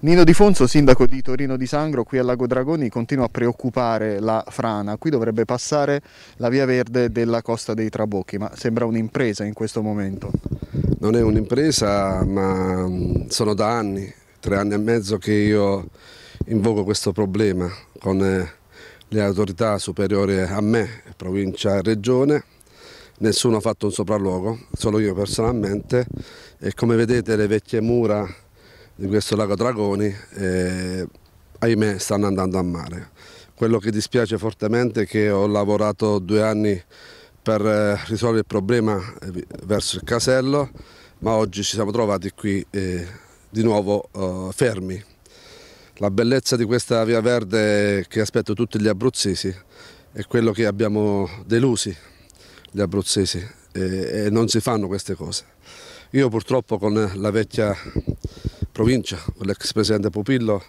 Nino Di Fonso, sindaco di Torino di Sangro, qui al Lago Dragoni, continua a preoccupare la frana. Qui dovrebbe passare la via verde della costa dei Trabocchi, ma sembra un'impresa in questo momento. Non è un'impresa, ma mm, sono da anni, tre anni e mezzo che io invoco questo problema con eh, le autorità superiori a me, provincia e regione, nessuno ha fatto un sopralluogo, solo io personalmente e come vedete le vecchie mura di questo lago Dragoni eh, ahimè stanno andando a mare. Quello che dispiace fortemente è che ho lavorato due anni per eh, risolvere il problema eh, verso il casello, ma oggi ci siamo trovati qui eh, di nuovo eh, fermi. La bellezza di questa via verde che aspetto tutti gli abruzzesi è quello che abbiamo delusi gli abruzzesi e, non si fanno queste cose. Io purtroppo con la vecchia provincia, con l'ex presidente Pupillo,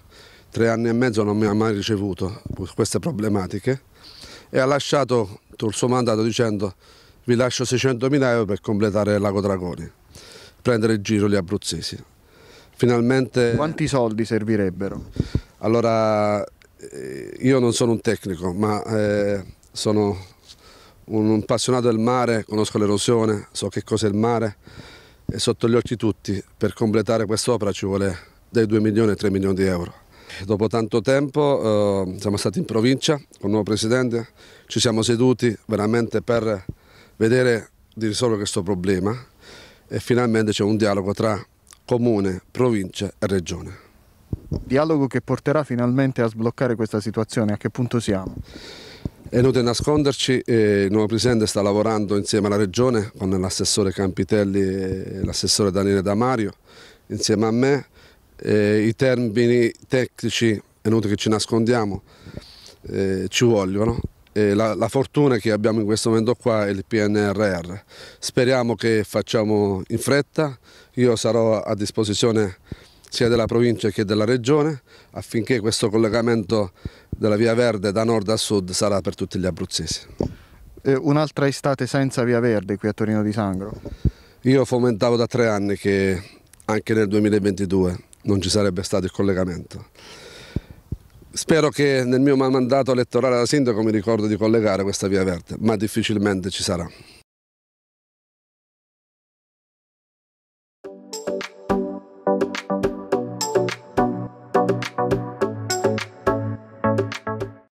tre anni e mezzo non mi ha mai ricevuto queste problematiche e ha lasciato il suo mandato dicendo vi lascio 600 mila euro per completare il lago Dragoni, prendere in giro gli abruzzesi. Finalmente... Quanti soldi servirebbero? Allora, eh, io non sono un tecnico, ma eh, sono un, appassionato del mare, conosco l'erosione, so che cos'è il mare, e sotto gli occhi tutti. Per completare quest'opera ci vuole dai 2 milioni ai 3 milioni di euro. Dopo tanto tempo eh, siamo stati in provincia con il nuovo presidente, ci siamo seduti veramente per vedere di risolvere questo problema e finalmente c'è un dialogo tra comune, provincia e regione. Dialogo che porterà finalmente a sbloccare questa situazione, a che punto siamo? È inutile nasconderci, eh, il nuovo Presidente sta lavorando insieme alla Regione con l'assessore Campitelli e l'assessore Daniele Damario, insieme a me. Eh, I termini tecnici, è inutile che ci nascondiamo, eh, ci vogliono. La, la, fortuna che abbiamo in questo momento qua è il PNRR. Speriamo che facciamo in fretta, io sarò a disposizione sia della provincia che della regione affinché questo collegamento della via verde da nord a sud sarà per tutti gli abruzzesi. un'altra estate senza via verde qui a Torino di Sangro? Io fomentavo da tre anni che anche nel 2022 non ci sarebbe stato il collegamento. Spero che nel mio mandato elettorale da sindaco mi ricordo di collegare questa via verde, ma difficilmente ci sarà.